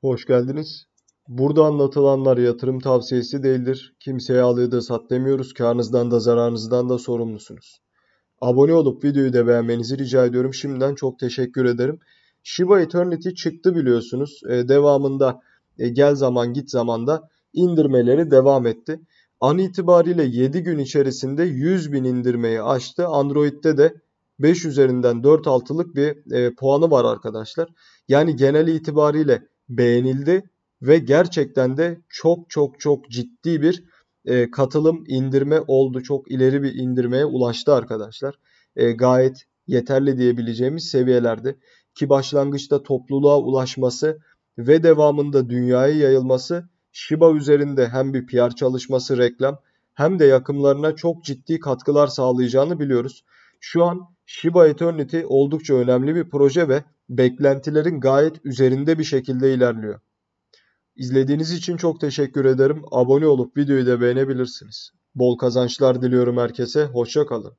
Hoş geldiniz. Burada anlatılanlar yatırım tavsiyesi değildir. Kimseye alığı da sat demiyoruz. Karnınızdan da zararınızdan da sorumlusunuz. Abone olup videoyu da beğenmenizi rica ediyorum. Şimdiden çok teşekkür ederim. Shiba Eternity çıktı biliyorsunuz. Ee, devamında e, gel zaman git zamanda indirmeleri devam etti. An itibariyle 7 gün içerisinde 100 bin indirmeyi aştı. Android'de de 5 üzerinden 4 altılık bir e, puanı var arkadaşlar. Yani genel itibariyle beğenildi ve gerçekten de çok çok çok ciddi bir e, katılım indirme oldu. Çok ileri bir indirmeye ulaştı arkadaşlar. E, gayet yeterli diyebileceğimiz seviyelerde ki başlangıçta topluluğa ulaşması ve devamında dünyaya yayılması Shiba üzerinde hem bir PR çalışması, reklam hem de yakımlarına çok ciddi katkılar sağlayacağını biliyoruz. Şu an Shiba Eternity oldukça önemli bir proje ve beklentilerin gayet üzerinde bir şekilde ilerliyor. İzlediğiniz için çok teşekkür ederim. Abone olup videoyu da beğenebilirsiniz. Bol kazançlar diliyorum herkese. Hoşça kalın.